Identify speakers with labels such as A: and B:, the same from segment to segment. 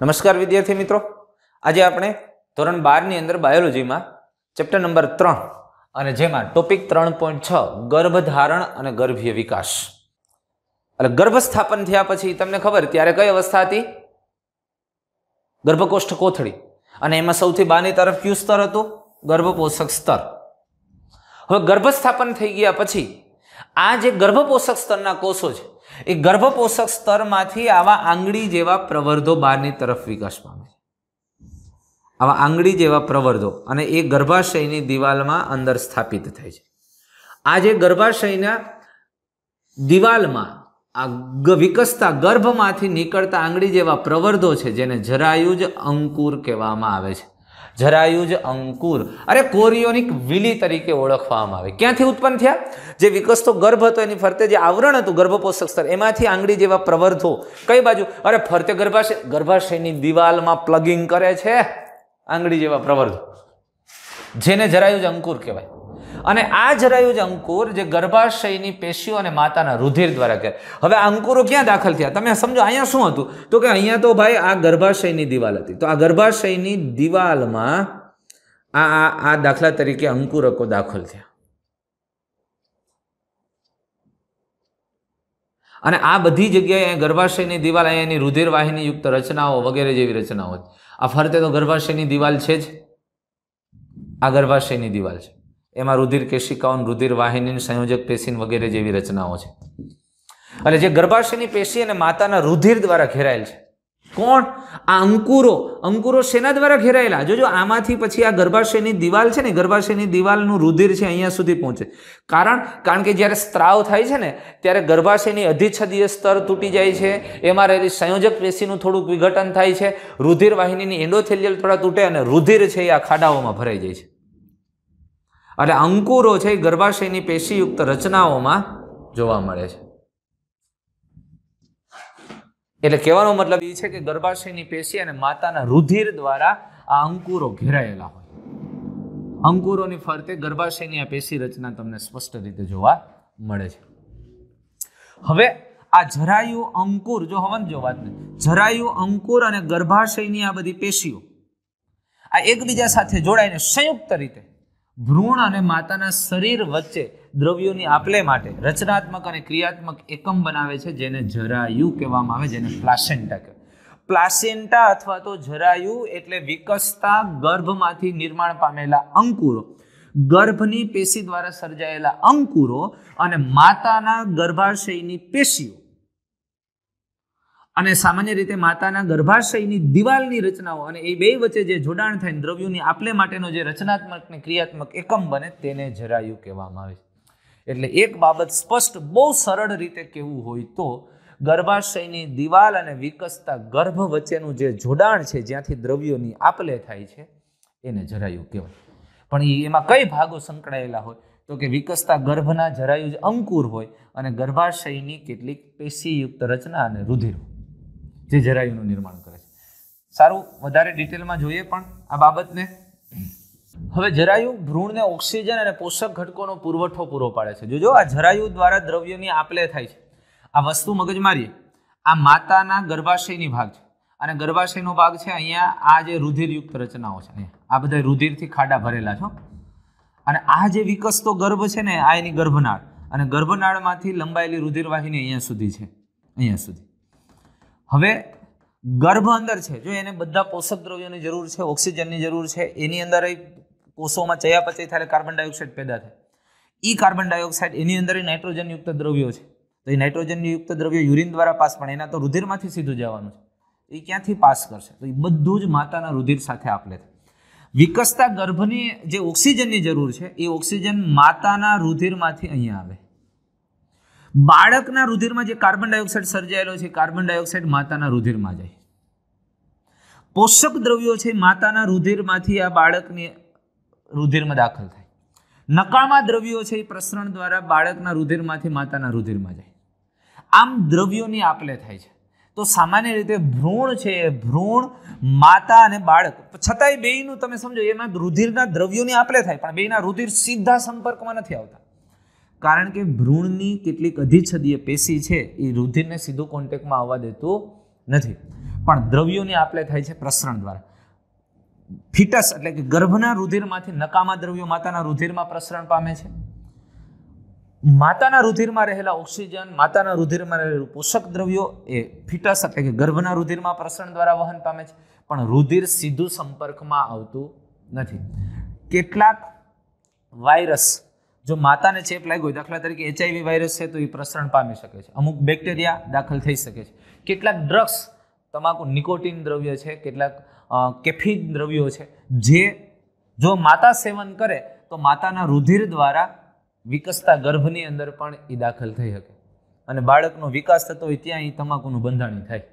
A: નમસ્કાર વિદ્યાર્થી મિત્રો આજે આપણે ધોરણ બારની અંદર બાયોલોજીમાં ચેપ્ટર નંબર ત્રણ અને જેમાં ટોપિક ત્રણ પોઈન્ટ છ ગર્ભધારણ અને ગર્ભીય વિકાસ એટલે ગર્ભસ્થાપન થયા પછી તમને ખબર ત્યારે કઈ અવસ્થા હતી ગર્ભકોષ્ઠ કોથળી અને એમાં સૌથી બહારની તરફ કયું સ્તર હતું ગર્ભપોષક સ્તર હવે ગર્ભસ્થાપન થઈ ગયા પછી આ જે ગર્ભપોષક સ્તરના કોષો છે એ ગર્ભપોષક સ્તરમાંથી આવા આંગળી જેવા પ્રવર્ધો બહારની તરફ વિકાસ પામે છે આવા આંગળી જેવા પ્રવર્ધો અને એ ગર્ભાશયની દિવાલમાં અંદર સ્થાપિત થાય છે આ જે ગર્ભાશયના દિવાલમાં આ વિકસતા ગર્ભમાંથી નીકળતા આંગળી જેવા પ્રવર્ધો છે જેને જરાયુ જ અંકુર કહેવામાં આવે છે જરાયુજ અંકુર અરે કોરિયોનિક વિલી તરીકે ઓળખવામાં આવે ક્યાંથી ઉત્પન્ન થયા જે વિકસતો ગર્ભ હતો એની ફરતે જે આવરણ હતું ગર્ભપોષક સ્તર એમાંથી આંગળી જેવા પ્રવર્ધો કઈ બાજુ અરે ફરતે ગર્ભાશય ગર્ભાશયની દિવાલમાં પ્લગિંગ કરે છે આંગળી જેવા પ્રવર્ધો જેને જરાયુજ અંકુર કહેવાય અને આ જ રહ્યું છે અંકુર જે ગર્ભાશયની પેશીઓ અને માતાના રુધિર દ્વારા કે હવે આ અંકુરો ક્યાં દાખલ થયા તમે સમજો અહીંયા શું હતું તો કે અહીંયા તો ભાઈ આ ગર્ભાશયની દિવાલ હતી તો આ ગર્ભાશયની દિવાલમાં આ આ આ દાખલા તરીકે અંકુરકો દાખલ થયા અને આ બધી જગ્યાએ ગર્ભાશયની દિવાલ અહીંયાની એની રુધિરવાહિનીયુક્ત રચનાઓ વગેરે જેવી રચનાઓ હતી આ ફરતે તો ગર્ભાશયની દિવાલ છે જ આ ગર્ભાશયની દિવાલ છે એમાં રુધિર કેશિકાઓન રુધિર વાહિની સંયોજક પેશીન વગેરે જેવી રચનાઓ છે એટલે જે ગર્ભાશયની પેશી અને માતાના રુધિર દ્વારા ઘેરાયેલ છે કોણ આ અંકુરો અંકુરો શેના દ્વારા ઘેરાયેલા જોજો આમાંથી પછી આ ગર્ભાશયની દિવાલ છે ને ગર્ભાશયની દિવાલનું રુધિર છે અહીંયા સુધી પહોંચે કારણ કારણ કે જ્યારે સ્ત્રાવ થાય છે ને ત્યારે ગર્ભાશયની અધિચ્છદીય સ્તર તૂટી જાય છે એમાં રહેલી સંયોજક પેશીનું થોડુંક વિઘટન થાય છે રુધિર વાહિનીની એન્ડોથેલિયલ થોડા તૂટે અને રુધિર છે એ આ ખાડાઓમાં ભરાઈ જાય છે એટલે અંકુરો છે એ ગર્ભાશયની પેશીયુક્ત રચનાઓમાં જોવા મળે છે એટલે કહેવાનો મતલબ એ છે કે ગર્ભાશયની પેશી અને માતાના રુધિર દ્વારા આ અંકુરો ઘેરાયેલા હોય અંકુરોની ફરતે ગર્ભાશયની આ પેશી રચના તમને સ્પષ્ટ રીતે જોવા મળે છે હવે આ જરાયુ અંકુર જો હવન જો વાત જરાયુ અંકુર અને ગર્ભાશયની આ બધી પેશીઓ આ એકબીજા સાથે જોડાઈને સંયુક્ત રીતે ભ્રૂણ અને માતાના શરીર વચ્ચે દ્રવ્યોની આપલે માટે રચનાત્મક અને ક્રિયાત્મક એકમ બનાવે છે જેને જરાયુ કહેવામાં આવે જેને પ્લાસેન્ટા કહેવાય પ્લાસેન્ટા અથવા તો જરાયુ એટલે વિકસતા ગર્ભમાંથી નિર્માણ પામેલા અંકુરો ગર્ભની પેશી દ્વારા સર્જાયેલા અંકુરો અને માતાના ગર્ભાશયની પેશીઓ અને સામાન્ય રીતે માતાના ગર્ભાશયની દિવાલની રચનાઓ અને એ બે વચ્ચે જે જોડાણ થઈને દ્રવ્યોની આપલે માટેનો જે રચનાત્મક ને ક્રિયાત્મક એકમ બને તેને જરાયુ કહેવામાં આવે છે એટલે એક બાબત સ્પષ્ટ બહુ સરળ રીતે કહેવું હોય તો ગર્ભાશયની દિવાલ અને વિકસતા ગર્ભ વચ્ચેનું જે જોડાણ છે જ્યાંથી દ્રવ્યોની આપલે થાય છે એને જરાયુ કહેવાય પણ એમાં કઈ ભાગો સંકળાયેલા હોય તો કે વિકસતા ગર્ભના જરાયુ જ અંકુર હોય અને ગર્ભાશયની કેટલીક પેશીયુક્ત રચના અને રુધિર હોય જે જરાયુનું નિર્માણ કરે છે સારું વધારે ડિટેલમાં જોઈએ પણ આ બાબતને હવે જરાયુ ભ્રૂણને ઓક્સિજન અને પોષક ઘટકોનો પુરવઠો પૂરો પાડે છે જોજો આ જરાયુ દ્વારા દ્રવ્યની આપલે થાય છે આ વસ્તુ મગજમારી આ માતાના ગર્ભાશયની ભાગ છે અને ગર્ભાશયનો ભાગ છે અહીંયા આ જે રુધિરયુક્ત રચનાઓ છે આ બધા રુધિરથી ખાડા ભરેલા છો અને આ જે વિકસતો ગર્ભ છે ને આ એની ગર્ભનાળ અને ગર્ભનાળમાંથી લંબાયેલી રુધિરવાહિની અહીંયા સુધી છે અહીંયા સુધી હવે ગર્ભ અંદર છે જો એને બધા પોષક દ્રવ્યોની જરૂર છે ઓક્સિજનની જરૂર છે એની અંદર કોષોમાં ચયાપચય થાય કાર્બન ડાયોક્સાઇડ પેદા થાય એ કાર્બન ડાયોક્સાઇડ એની અંદર નાઇટ્રોજનયુક્ત દ્રવ્યો છે તો એ નાઇટ્રોજનયુક્ત દ્રવ્યો યુરિન દ્વારા પાસ પણ એના તો રુધિરમાંથી સીધું જવાનું છે એ ક્યાંથી પાસ કરશે તો એ બધું જ માતાના રુધિર સાથે આપલે થાય વિકસતા ગર્ભની જે ઓક્સિજનની જરૂર છે એ ઓક્સિજન માતાના રુધિરમાંથી અહીંયા આવે બાળકના રુધિરમાં જે કાર્બન ડાયોક્સાઇડ સર્જાયેલો છે કાર્બન ડાયોક્સાઇડ માતાના રુધિરમાં જાય પોષક દ્રવ્યો છે માતાના રુધિરમાંથી આ બાળકને રુધિરમાં દાખલ થાય નકામા દ્રવ્યો છે એ પ્રસરણ દ્વારા બાળકના રુધિરમાંથી માતાના રુધિરમાં જાય આમ દ્રવ્યોની આપલે થાય છે તો સામાન્ય રીતે ભ્રૂણ છે ભ્રૂણ માતા અને બાળક છતાંય બેયનું તમે સમજો એમાં રુધિરના દ્રવ્યોની આપલે થાય પણ બેયના રુધિર સીધા સંપર્કમાં નથી આવતા કારણ કે ભ્રૂણની કેટલીક અધિચ્છદીય પેશી છે એ રુધિરને સીધો કોન્ટેકમાં આવવા દેતું નથી પણ દ્રવ્યોની આપલે થાય છે પ્રસરણ દ્વારા ફિટસ એટલે કે ગર્ભના રુધિરમાંથી નકામા દ્રવ્યો માતાના રુધિરમાં પ્રસરણ પામે છે માતાના રુધિરમાં રહેલા ઓક્સિજન માતાના રુધિરમાં રહેલું પોષક દ્રવ્યો એ ફિટસ એટલે કે ગર્ભના રુધિરમાં પ્રસરણ દ્વારા વહન પામે છે પણ રુધિર સીધું સંપર્કમાં આવતું નથી કેટલાક વાયરસ જો માતાને ચેપ લાગ્યો હોય દાખલા તરીકે એચઆઈવી વાયરસ છે તો એ પ્રસરણ પામી શકે છે અમુક બેક્ટેરિયા દાખલ થઈ શકે છે કેટલાક ડ્રગ્સ તમાકુ નિકોટિન દ્રવ્ય છે કેટલાક કેફીન દ્રવ્યો છે જે જો માતા સેવન કરે તો માતાના રુધિર દ્વારા વિકસતા ગર્ભની અંદર પણ એ દાખલ થઈ શકે અને બાળકનો વિકાસ થતો હોય ત્યાં એ તમાકુનું બંધાણી થાય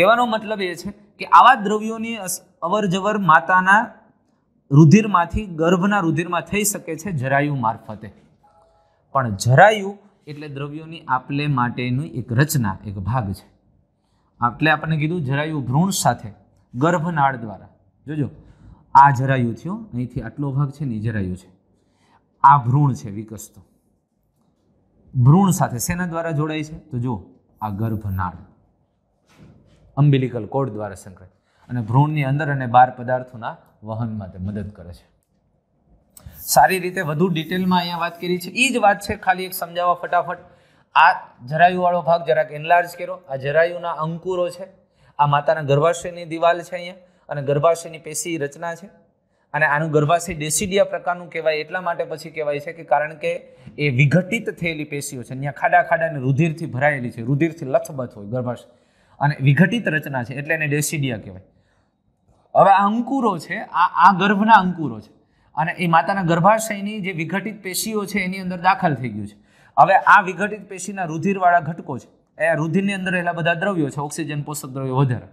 A: કહેવાનો મતલબ એ છે કે આવા દ્રવ્યોની અવરજવર માતાના રુધિરમાંથી ગર્ભના રુધિરમાં થઈ શકે છે જરાયુ મારફતે પણ જરાયુ એટલે દ્રવ્યોની આપલે માટેની એક રચના એક ભાગ છે એટલે આપણને કીધું જરાયુ ભ્રૂણ સાથે ગર્ભનાળ દ્વારા જોજો આ જરાયુ થયો અહીંથી આટલો ભાગ છે ને જરાયુ છે આ ભ્રૂણ છે વિકસતો ભ્રૂણ સાથે સેના દ્વારા જોડાય છે તો જુઓ આ ગર્ભનાળ અમ્બિલિકલ કોડ દ્વારા સંકળાય અને ભ્રૂણની અંદર અને બાર પદાર્થોના વહન માટે મદદ કરે છે સારી રીતે વધુ ડિટેલમાં અહીંયા વાત કરી છે એ જ વાત છે ખાલી એક સમજાવવા ફટાફટ આ જરાયુવાળો ભાગ જરાક એનલાર્જ કર્યો આ જરાયુના અંકુરો છે આ માતાના ગર્ભાશયની દિવાલ છે અહીંયા અને ગર્ભાશયની પેશી રચના છે અને આનું ગર્ભાશય ડેસિડિયા પ્રકારનું કહેવાય એટલા માટે પછી કહેવાય છે કે કારણ કે એ વિઘટિત થયેલી પેશીઓ છે ત્યાં ખાડા ખાડા અને રુધિરથી ભરાયેલી છે રુધિરથી લથબથ હોય ગર્ભાશય અને વિઘટિત રચના છે એટલે એને ડેસિડિયા કહેવાય હવે આ અંકુરો છે આ આ ગર્ભના અંકુરો છે અને એ માતાના ગર્ભાશયની જે વિઘટિત પેશીઓ છે એની અંદર દાખલ થઈ ગયું છે હવે આ વિઘટિત પેશીના રુધિરવાળા ઘટકો છે એ રુધિરની અંદર રહેલા બધા દ્રવ્યો છે ઓક્સિજન પોષક દ્રવ્યો વધારે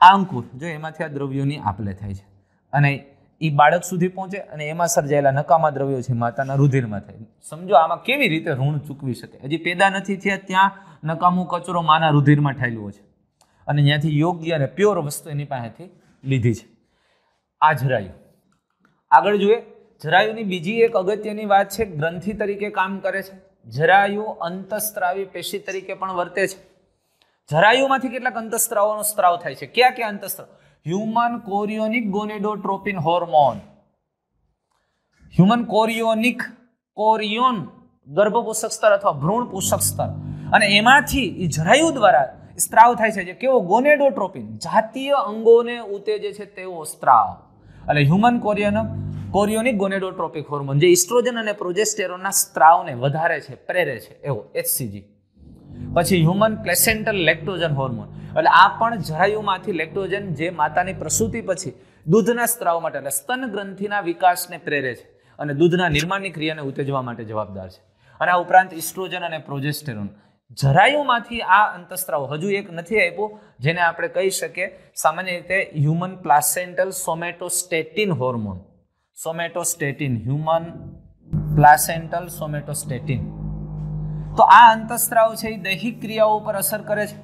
A: આ અંકુર જો એમાંથી આ દ્રવ્યોની આપલે થાય છે અને એ બાળક સુધી પહોંચે અને એમાં સર્જાયેલા નકામા દ્રવ્યો છે માતાના રુધિરમાં થાય સમજો આમાં કેવી રીતે ઋણ ચૂકવી શકે હજી પેદા નથી થયા ત્યાં નકામો કચરો માના રુધિરમાં ઠાયેલો છે અને ત્યાંથી યોગ્ય અને પ્યોર વસ્તુ એની પાસેથી લીધી છે આ જરાયુ આગળ જોઈએ જરાયુની બીજી એક અગત્યની વાત છે ગ્રંથિ તરીકે કામ કરે છે જરાયુ અંતસ્ત્રાવી પેશી તરીકે પણ વર્તે છે જરાયુમાંથી કેટલાક અંતસ્ત્રાવોનો સ્ત્રાવ થાય છે ક્યાં ક્યાં અંતસ્ત્રાવ human chorionic gonadotropin hormone human chorionic chorion ગર્ભપોષક સ્તર અથવા ભ્રૂણ પોષક સ્તર અને એમાંથી એ જરાયુ દ્વારા સ્ત્રાવ થાય છે જે કેવો ગોનેડોટ્રોપિન જાતીય અંગોને ઉત્તેજે છે તેવો સ્ત્રાવ એટલે human chorion chorionic gonadotropic hormone જે ઇસ્ટ્રોજન અને પ્રોજેસ્ટેરોનના સ્ત્રાવને વધારે છે પ્રેરે છે એવો એચસીજી પછી હ્યુમન પ્લેસેન્ટલ લેક્ટોજન હોર્મોન એટલે આ પણ જરાયુમાંથી લેક્ટોજન જે માતાની પ્રસૂતિ પછી દૂધના સ્ત્રાવ માટે એટલે સ્તન ગ્રંથિના વિકાસને પ્રેરે છે અને દૂધના નિર્માણની ક્રિયાને ઉત્તેજવા માટે જવાબદાર છે અને આ ઉપરાંત ઇસ્ટ્રોજન અને પ્રોજેસ્ટેરોન જરાયુમાંથી આ અંતસ્ત્રાવ હજુ એક નથી આપ્યો જેને આપણે કહી શકીએ સામાન્ય રીતે human placental somatostatin hormone somatostatin human placental somatostatin તો આ અંતસ્ત્રાવ છે એ દૈહિક ક્રિયાઓ પર અસર કરે છે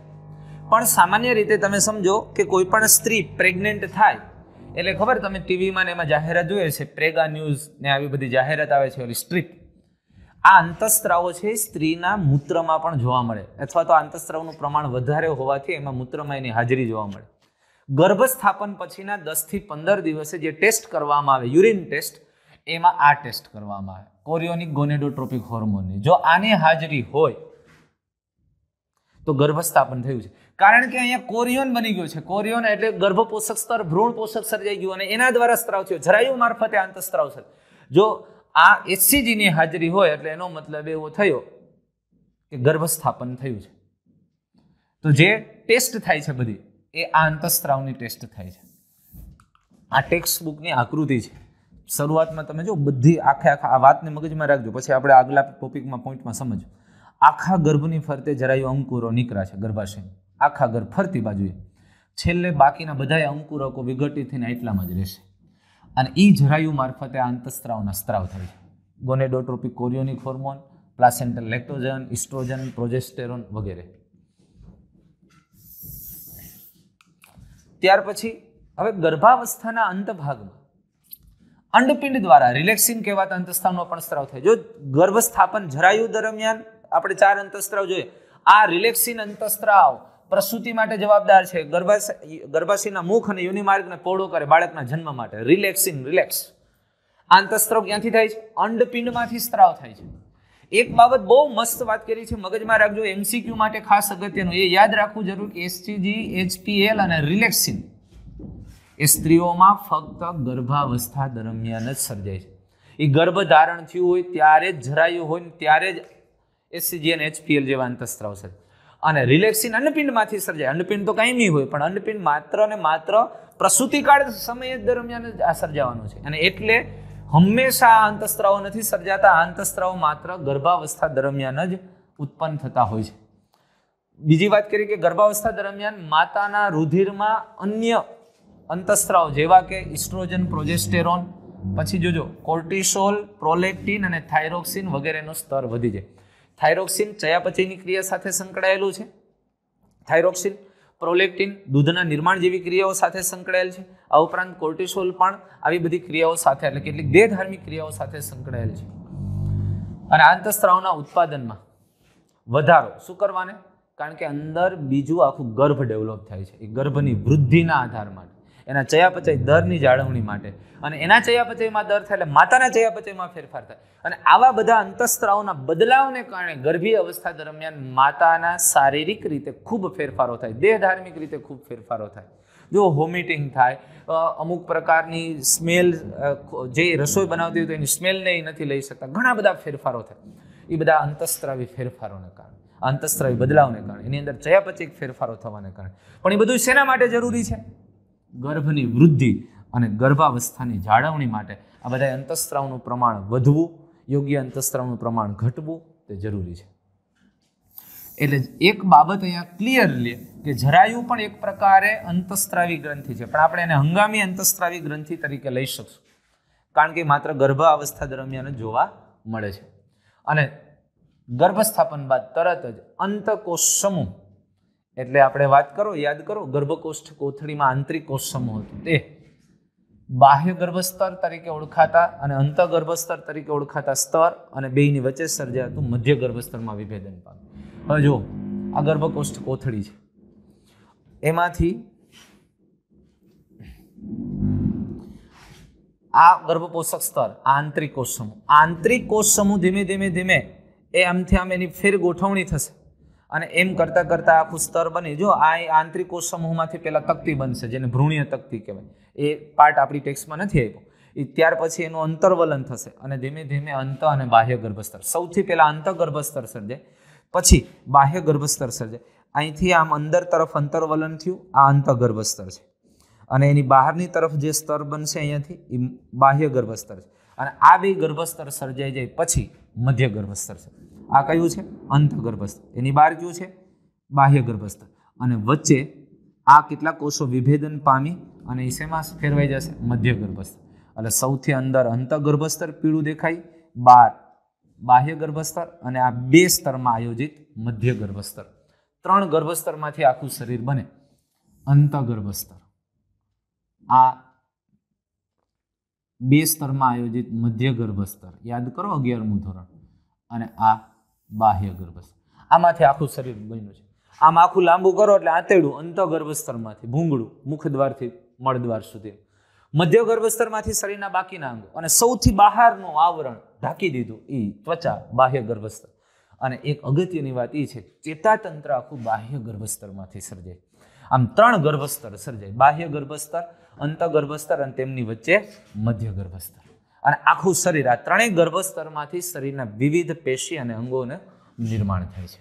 A: પણ સામાન્ય રીતે તમે સમજો કે કોઈ પણ સ્ત્રી પ્રેગ્નેન્ટ થાય એટલે ખબર તમે ટીવીમાં ને એમાં જાહેરાત જોઈએ છે પ્રેગા ન્યૂઝ ને આવી બધી જાહેરાત આવે છે ઓલી સ્ટ્રીપ આ અંતઃસ્ત્રાવો છે સ્ત્રીના મૂત્રમાં પણ જોવા મળે અથવા તો અંતઃસ્ત્રાવનું પ્રમાણ વધારે હોવાથી એમાં મૂત્રમાં એની હાજરી જોવા મળે ગર્ભસ્થાપન પછીના દસથી પંદર દિવસે જે ટેસ્ટ કરવામાં આવે યુરિન ટેસ્ટ એમાં આ ટેસ્ટ કરવામાં આવે કોરિયોનિક ગોનેડોટ્રોપિક હોર્મોનની જો આની હાજરી હોય તો ગર્ભસ્થાપન થયું છે કારણ કે અહીંયા કોરિયોન બની ગયું છે કોરિયોન એટલે ગર્ભ પોષક સ્તર ભ્રૂણ પોષક સર્જાઈ ગયું અને એના દ્વારા સ્ત્રાવ થયો જરાયુ મારફતે આંતસ્ત્રાવ છે જો આ એસસીજીની હાજરી હોય એટલે એનો મતલબ એવો થયો કે ગર્ભસ્થાપન થયું છે તો જે ટેસ્ટ થાય છે બધી એ આ અંતઃસ્ત્રાવની ટેસ્ટ થાય છે આ ટેક્સ્ટ બુકની આકૃતિ છે શરૂઆતમાં તમે જો બધી આખે આખા આ વાતને મગજમાં રાખજો પછી આપણે આગલા ટોપિકમાં પોઈન્ટમાં સમજો આખા ગર્ભની ફરતે જરાયો અંકુરો નીકળ્યા છે ગર્ભાશય આખા ગર્ભ ફરતી બાજુએ છેલ્લે બાકીના બધા અંકુરકો વિઘટિત થઈને એટલામાં જ રહેશે અને એ જરાયુ મારફતે આંતસ્ત્રાવના સ્ત્રાવ થાય છે gonadotropic chorionic hormone placental lactogen oestrogen progesterone વગેરે ત્યાર પછી હવે ગર્ભાવસ્થાના અંત ભાગમાં અંડપિંડ દ્વારા રિલેક્સિન કહેવાતા અંતસ્ત્રાવનો પણ સ્ત્રાવ થાય જો ગર્ભસ્થાપન જરાયુ દરમિયાન આપણે ચાર અંતસ્ત્રાવ જોઈએ આ રિલેક્સિન અંતસ્ત્રાવ પ્રસૂતિ માટે જવાબદાર છે ગર્ભાશય ગર્ભાશયના મુખ અને યુનિમાર્ગને પોળો કરે બાળકના જન્મ માટે રિલેક્સિંગ રિલેક્સ આંતસ્ત્રાવ ક્યાંથી થાય છે અંડપિંડમાંથી સ્ત્રાવ થાય છે એક બાબત બહુ મસ્ત વાત કરી છે મગજમાં રાખજો એમસીક્યુ માટે ખાસ અગત્યનું એ યાદ રાખવું જરૂર કે એસટીજી એચપીએલ અને રિલેક્સિન એ સ્ત્રીઓમાં ફક્ત ગર્ભાવસ્થા દરમિયાન જ સર્જાય છે એ ગર્ભ ધારણ થયું હોય ત્યારે જ જરાયું હોય ને ત્યારે જ એસસીજી અને એચપીએલ જેવા અંતસ્ત્રાવ સર્જાય અને રિલેક્સિન અન્નપિંડમાંથી સર્જાય અન્નપિંડ તો કંઈ નહીં હોય પણ અન્નપિંડ માત્ર ને માત્ર પ્રસૂતિકાળ સમય દરમિયાન જ આ સર્જાવાનું છે અને એટલે હંમેશા આ અંતસ્ત્રાવો નથી સર્જાતા આ અંતસ્ત્રાવો માત્ર ગર્ભાવસ્થા દરમિયાન જ ઉત્પન્ન થતા હોય છે બીજી વાત કરીએ કે ગર્ભાવસ્થા દરમિયાન માતાના રુધિરમાં અન્ય અંતસ્ત્રાવ જેવા કે ઇસ્ટ્રોજન પ્રોજેસ્ટેરોન પછી જોજો કોર્ટિસોલ પ્રોલેક્ટિન અને થાઇરોક્સિન વગેરેનું સ્તર વધી જાય થાઇરોક્સિન ચયાપચયની ક્રિયા સાથે સંકળાયેલું છે થાઇરોક્સિન પ્રોલેક્ટિન દૂધના નિર્માણ જેવી ક્રિયાઓ સાથે સંકળાયેલ છે આ ઉપરાંત કોર્ટિસોલ પણ આવી બધી ક્રિયાઓ સાથે એટલે કેટલીક દેહધાર્મિક ક્રિયાઓ સાથે સંકળાયેલ છે અને આંતસ્ત્રાવના ઉત્પાદનમાં વધારો શું કરવાને કારણ કે અંદર બીજું આખું ગર્ભ ડેવલપ થાય છે એ ગર્ભની વૃદ્ધિના આધાર માટે એના ચયાપચય દરની જાળવણી માટે અને એના ચયાપચયમાં દર થાય એટલે માતાના ચયાપચયમાં ફેરફાર થાય અને આવા બધા અંતસ્ત્રાવના બદલાવને કારણે ગર્ભી અવસ્થા દરમિયાન માતાના શારીરિક રીતે ખૂબ ફેરફારો થાય દેહ ધાર્મિક રીતે ખૂબ ફેરફારો થાય જો હોમિટિંગ થાય અમુક પ્રકારની સ્મેલ જે રસોઈ બનાવતી હોય તો એની સ્મેલને એ નથી લઈ શકતા ઘણા બધા ફેરફારો થાય એ બધા અંતસ્ત્રાવી ફેરફારોને કારણે અંતસ્ત્રાવી બદલાવને કારણે એની અંદર ચયાપચય ફેરફારો થવાને કારણે પણ એ બધું શેના માટે જરૂરી છે ગર્ભની વૃદ્ધિ અને ગર્ભાવસ્થાની જાળવણી માટે આ બધા અંતઃસ્ત્રાવનું પ્રમાણ વધવું યોગ્ય અંતઃસ્ત્રાવનું પ્રમાણ ઘટવું તે જરૂરી છે એટલે એક બાબત અહીંયા ક્લિયરલી કે જરાયુ પણ એક પ્રકારે અંતસ્ત્રાવી ગ્રંથિ છે પણ આપણે એને હંગામી અંતઃસ્ત્રાવી ગ્રંથિ તરીકે લઈ શકશું કારણ કે માત્ર ગર્ભાવસ્થા દરમિયાન જોવા મળે છે અને ગર્ભસ્થાપન બાદ તરત જ અંતકોષ સમૂહ એટલે આપણે વાત કરો યાદ કરો ગર્ભકોષ્ઠ કોથળીમાં આંતરિક કોષ સમૂહ હતો તે બાહ્ય ગર્ભસ્તર તરીકે ઓળખાતા અને ગર્ભસ્તર તરીકે ઓળખાતા સ્તર અને બેયની વચ્ચે સર્જાતું મધ્ય ગર્ભસ્તરમાં વિભેદન પામે હવે જો આ ગર્ભકોષ્ઠ કોથળી છે એમાંથી આ ગર્ભપોષક સ્તર આંતરિક કોષ સમૂહ આંતરિક કોષ સમૂહ ધીમે ધીમે ધીમે એ આમથી આમ એની ફેર ગોઠવણી થશે અને એમ કરતાં કરતાં આખું સ્તર બને જો આ આંતરિક કોષ સમૂહમાંથી પહેલાં તકતી બનશે જેને ભ્રૂણીય તકતી કહેવાય એ પાર્ટ આપણી ટેક્સમાં નથી આવ્યો એ ત્યાર પછી એનું અંતર્વલન થશે અને ધીમે ધીમે અંત અને બાહ્ય ગર્ભસ્તર સૌથી પહેલાં અંત ગર્ભસ્તર સર્જાય પછી બાહ્ય ગર્ભસ્તર સર્જાય અહીંથી આમ અંદર તરફ અંતર્વલન થયું આ અંત ગર્ભસ્તર છે અને એની બહારની તરફ જે સ્તર બનશે અહીંયાથી એ બાહ્ય ગર્ભસ્તર છે અને આ બે ગર્ભસ્તર સર્જાઈ જાય પછી મધ્ય ગર્ભસ્તર છે આ કયું છે અંતઃગર્ભસ્થ એની બહાર કયું છે બાહ્ય ગર્ભસ્થ અને વચ્ચે આ કેટલા કોષો વિભેદન પામી અને શેમાં ફેરવાઈ જશે મધ્ય ગર્ભસ્થ એટલે સૌથી અંદર અંતઃગર્ભસ્તર પીળું દેખાય બાર બાહ્ય ગર્ભસ્તર અને આ બે સ્તરમાં આયોજિત મધ્ય ગર્ભસ્તર ત્રણ ગર્ભસ્તરમાંથી આખું શરીર બને અંતઃગર્ભસ્તર આ બે સ્તરમાં આયોજિત મધ્ય ગર્ભસ્તર યાદ કરો અગિયારમું ધોરણ અને આ બાહ્ય ગર્ભસ્થ આમાંથી આખું શરીર બન્યું છે આમ આખું લાંબુ કરો એટલે અંત ગર્ભસ્તરમાંથી ભૂંગળું મુખદ્વારથી મળદ્વાર સુધી મધ્ય ગર્ભસ્તરમાંથી શરીરના બાકીના અંગો અને સૌથી બહારનું આવરણ ઢાંકી દીધું એ ત્વચા બાહ્ય ગર્ભસ્તર અને એક અગત્યની વાત એ છે ચેતાતંત્ર આખું બાહ્ય ગર્ભસ્તરમાંથી સર્જાય આમ ત્રણ ગર્ભસ્તર સર્જાય બાહ્ય ગર્ભસ્તર અંત ગર્ભસ્તર અને તેમની વચ્ચે મધ્ય ગર્ભસ્તર અને આખું શરીર આ ત્રણેય ગર્ભસ્તરમાંથી શરીરના વિવિધ પેશી અને અંગોને નિર્માણ થાય છે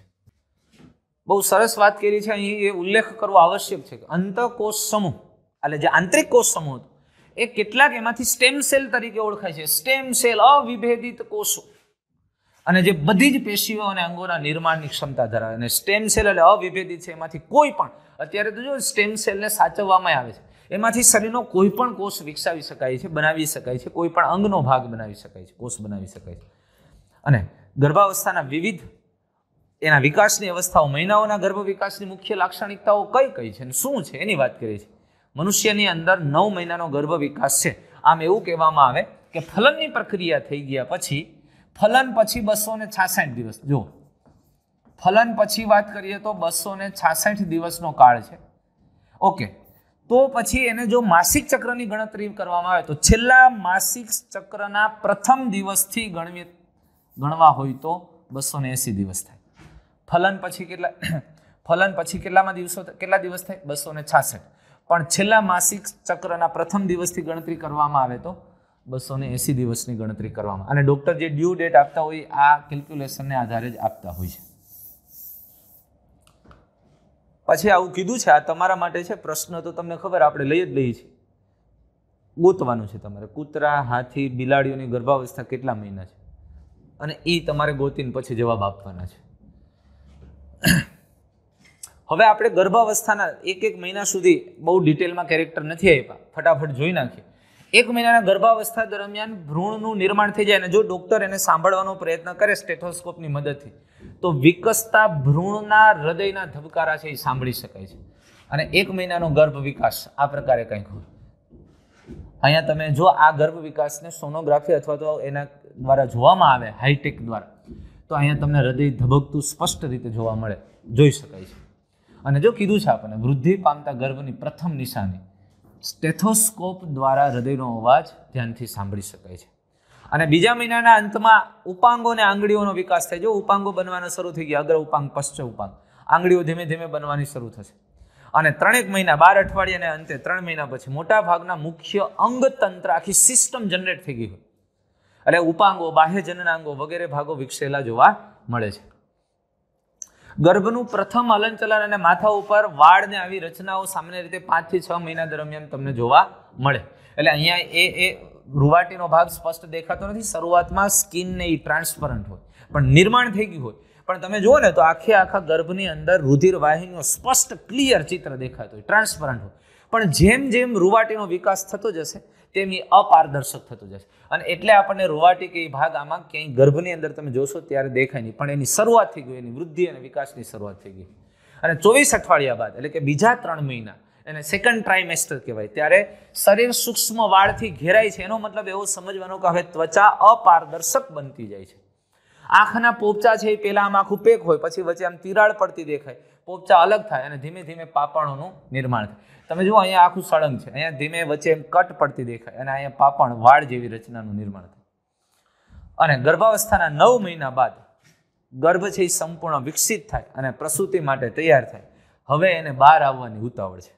A: બહુ સરસ વાત કરી છે અહીં એ ઉલ્લેખ કરવો આવશ્યક છે કે અંતકોષ સમૂહ એટલે જે આંતરિક કોષ સમૂહ એ કેટલાક એમાંથી સ્ટેમ સેલ તરીકે ઓળખાય છે સ્ટેમ સેલ અવિભેદિત કોષો અને જે બધી જ પેશીઓ અને અંગોના નિર્માણની ક્ષમતા ધરાવે અને સ્ટેમ સેલ એટલે અવિભેદિત છે એમાંથી કોઈ પણ અત્યારે તો જો સ્ટેમ સેલને સાચવવામાં આવે છે એમાંથી શરીરનો કોઈ પણ કોષ વિકસાવી શકાય છે બનાવી શકાય છે કોઈ પણ અંગનો ભાગ બનાવી શકાય છે કોષ બનાવી શકાય છે અને ગર્ભાવસ્થાના વિવિધ એના વિકાસની અવસ્થાઓ મહિનાઓના ગર્ભ વિકાસની મુખ્ય લાક્ષણિકતાઓ કઈ કઈ છે અને શું છે એની વાત કરીએ છીએ મનુષ્યની અંદર નવ મહિનાનો ગર્ભ વિકાસ છે આમ એવું કહેવામાં આવે કે ફલનની પ્રક્રિયા થઈ ગયા પછી ફલન પછી બસો ને છાસઠ દિવસ જો ફલન પછી વાત કરીએ તો બસો ને છાસઠ દિવસનો કાળ છે ઓકે તો પછી એને જો માસિક ચક્રની ગણતરી કરવામાં આવે તો છેલ્લા માસિક ચક્રના પ્રથમ દિવસથી ગણવી ગણવા હોય તો બસો ને એંસી દિવસ થાય ફલન પછી કેટલા ફલન પછી કેટલામાં દિવસો કેટલા દિવસ થાય બસો ને છાસઠ પણ છેલ્લા માસિક ચક્રના પ્રથમ દિવસથી ગણતરી કરવામાં આવે તો બસો ને એંસી દિવસની ગણતરી કરવામાં અને ડૉક્ટર જે ડ્યુ ડેટ આપતા હોય આ કેલ્ક્યુલેશનને આધારે જ આપતા હોય છે પછી આવું કીધું છે આ તમારા માટે છે પ્રશ્ન તો તમને ખબર આપણે લઈ જ લઈએ છીએ ગોતવાનું છે તમારે કૂતરા હાથી બિલાડીઓની ગર્ભાવસ્થા કેટલા મહિના છે અને એ તમારે ગોતીને પછી જવાબ આપવાના છે હવે આપણે ગર્ભાવસ્થાના એક એક મહિના સુધી બહુ ડિટેલમાં કેરેક્ટર નથી આપ્યા ફટાફટ જોઈ નાખીએ એક મહિનાના ગર્ભાવસ્થા દરમિયાન ભ્રૂણનું નિર્માણ થઈ જાય અને જો ડૉક્ટર એને સાંભળવાનો પ્રયત્ન કરે સ્ટેથોસ્કોપની મદદથી તો વિકસતા ભ્રૂણના હૃદયના ધબકારા છે એ સાંભળી શકાય છે અને એક મહિનાનો ગર્ભ વિકાસ આ પ્રકારે કંઈક હોય અહીંયા તમે જો આ ગર્ભ વિકાસને સોનોગ્રાફી અથવા તો એના દ્વારા જોવામાં આવે હાઈટેક દ્વારા તો અહીંયા તમને હૃદય ધબકતું સ્પષ્ટ રીતે જોવા મળે જોઈ શકાય છે અને જો કીધું છે આપણને વૃદ્ધિ પામતા ગર્ભની પ્રથમ નિશાની સ્ટેથોસ્કોપ દ્વારા હૃદયનો અવાજ ધ્યાનથી સાંભળી શકાય છે અને બીજા મહિનાના અંતમાં ઉપાંગો અને આંગળીઓનો વિકાસ થાય જો ઉપાંગો બનવાના શરૂ થઈ ગયા અગ્ર ઉપાંગ પશ્ચ ઉપાંગ આંગળીઓ ધીમે ધીમે બનવાની શરૂ થશે અને ત્રણેક મહિના બાર અઠવાડિયાને અંતે ત્રણ મહિના પછી મોટા ભાગના મુખ્ય અંગતંત્ર આખી સિસ્ટમ જનરેટ થઈ ગઈ હોય એટલે ઉપાંગો બાહ્ય જનનાંગો વગેરે ભાગો વિકસેલા જોવા મળે છે ગર્ભનું પ્રથમ હલનચલન અને માથા ઉપર વાળને આવી રચનાઓ સામાન્ય રીતે પાંચથી છ મહિના દરમિયાન તમને જોવા મળે એટલે અહીંયા એ એ રૂવાટીનો ભાગ સ્પષ્ટ દેખાતો નથી શરૂઆતમાં સ્કિનને એ ટ્રાન્સપરન્ટ હોય પણ નિર્માણ થઈ ગયું હોય પણ તમે જુઓ ને તો આખે આખા ગર્ભની અંદર રુધિર વાહિનીઓ સ્પષ્ટ ક્લિયર ચિત્ર દેખાતું હોય ટ્રાન્સપરન્ટ હોય પણ જેમ જેમ રૂવાટીનો વિકાસ થતો જશે તેમ એ અપારદર્શક થતો જશે અને એટલે આપણને રોવાટી કે એ ભાગ આમાં ક્યાંય ગર્ભની અંદર તમે જોશો ત્યારે દેખાય નહીં પણ એની શરૂઆત થઈ ગઈ એની વૃદ્ધિ અને વિકાસની શરૂઆત થઈ ગઈ અને ચોવીસ અઠવાડિયા બાદ એટલે કે બીજા ત્રણ મહિના એને સેકન્ડ ટ્રાઇમેસ્ટર કહેવાય ત્યારે શરીર સૂક્ષ્મ વાળથી ઘેરાય છે એનો મતલબ એવો સમજવાનો કે હવે ત્વચા અપારદર્શક બનતી જાય છે આંખના પોપચા છે એ પહેલાં આમ આખું પેક હોય પછી વચ્ચે આમ તિરાડ પડતી દેખાય પોપચા અલગ થાય અને ધીમે ધીમે પાપણોનું નિર્માણ થાય તમે જુઓ અહીંયા આખું સળંગ છે અહીંયા ધીમે વચ્ચે એમ કટ પડતી દેખાય અને અહીંયા પાપણ વાળ જેવી રચનાનું નિર્માણ થાય અને ગર્ભાવસ્થાના નવ મહિના બાદ ગર્ભ છે એ સંપૂર્ણ વિકસિત થાય અને પ્રસૂતિ માટે તૈયાર થાય હવે એને બહાર આવવાની ઉતાવળ છે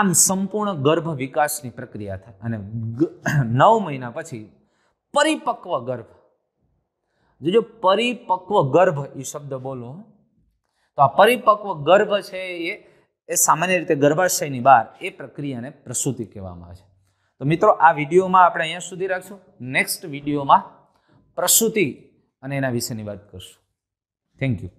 A: આમ સંપૂર્ણ ગર્ભ વિકાસની પ્રક્રિયા થાય અને નવ મહિના પછી પરિપક્વ ગર્ભ જો પરિપક્વ ગર્ભ એ શબ્દ બોલો તો આ પરિપક્વ ગર્ભ છે એ એ સામાન્ય રીતે ગર્ભાશયની બહાર એ પ્રક્રિયાને પ્રસૂતિ કહેવામાં આવે છે તો મિત્રો આ વિડીયોમાં આપણે અહીંયા સુધી રાખશું નેક્સ્ટ વિડીયોમાં પ્રસૂતિ અને એના વિશેની વાત કરશું થેન્ક યુ